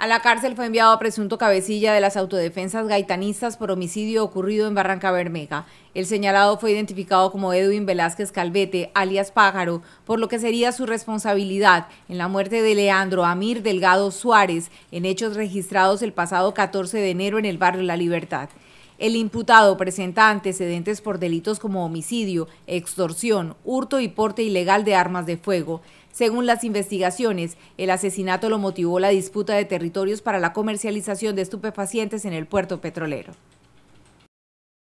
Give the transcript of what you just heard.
A la cárcel fue enviado a presunto cabecilla de las autodefensas gaitanistas por homicidio ocurrido en Barranca Bermeja. El señalado fue identificado como Edwin Velázquez Calvete, alias Pájaro, por lo que sería su responsabilidad en la muerte de Leandro Amir Delgado Suárez en hechos registrados el pasado 14 de enero en el barrio La Libertad. El imputado presenta antecedentes por delitos como homicidio, extorsión, hurto y porte ilegal de armas de fuego. Según las investigaciones, el asesinato lo motivó la disputa de territorios para la comercialización de estupefacientes en el puerto petrolero.